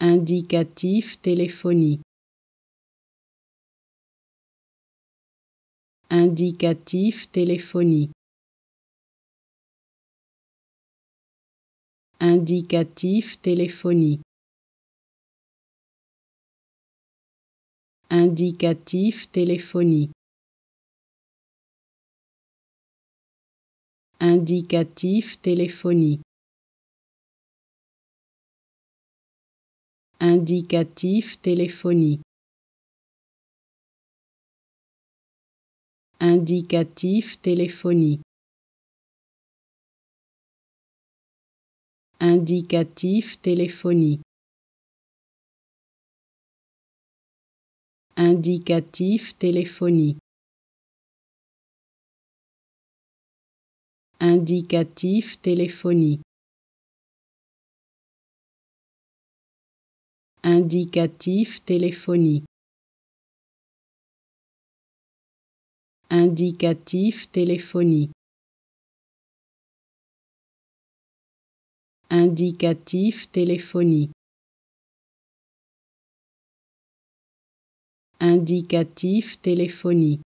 Indicatif téléphonique. Indicatif téléphonique. Indicatif téléphonique. Indicatif téléphonique. Indicatif téléphonique. Indicatif téléphonique. Indicatif téléphonique. Indicatif téléphonique. Indicatif téléphonique. Indicatif téléphonique. Indicatif téléphonique. Indicatif téléphonique. Indicatif téléphonique. Indicatif téléphonique.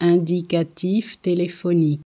Indicatif téléphonique.